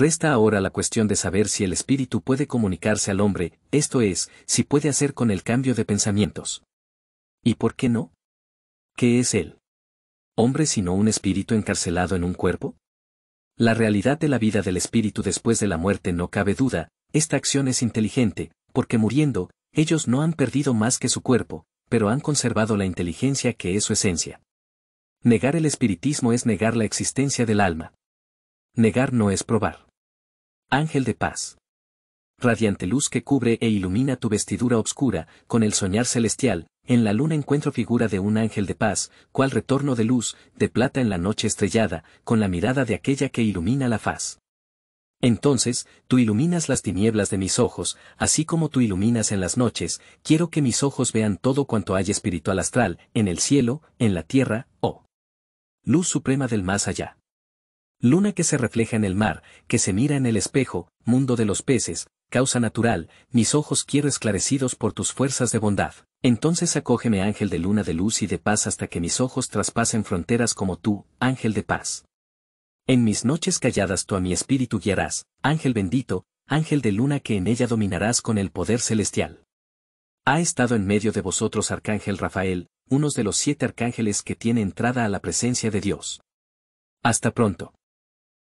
Resta ahora la cuestión de saber si el espíritu puede comunicarse al hombre, esto es, si puede hacer con el cambio de pensamientos. ¿Y por qué no? ¿Qué es él? ¿Hombre sino un espíritu encarcelado en un cuerpo? La realidad de la vida del espíritu después de la muerte no cabe duda, esta acción es inteligente, porque muriendo, ellos no han perdido más que su cuerpo, pero han conservado la inteligencia que es su esencia. Negar el espiritismo es negar la existencia del alma. Negar no es probar. Ángel de paz. Radiante luz que cubre e ilumina tu vestidura obscura, con el soñar celestial, en la luna encuentro figura de un ángel de paz, cual retorno de luz, de plata en la noche estrellada, con la mirada de aquella que ilumina la faz. Entonces, tú iluminas las tinieblas de mis ojos, así como tú iluminas en las noches, quiero que mis ojos vean todo cuanto hay espiritual astral, en el cielo, en la tierra, oh. Luz suprema del más allá. Luna que se refleja en el mar, que se mira en el espejo, mundo de los peces, causa natural, mis ojos quiero esclarecidos por tus fuerzas de bondad. Entonces acógeme ángel de luna de luz y de paz hasta que mis ojos traspasen fronteras como tú, ángel de paz. En mis noches calladas tú a mi espíritu guiarás, ángel bendito, ángel de luna que en ella dominarás con el poder celestial. Ha estado en medio de vosotros arcángel Rafael, uno de los siete arcángeles que tiene entrada a la presencia de Dios. Hasta pronto.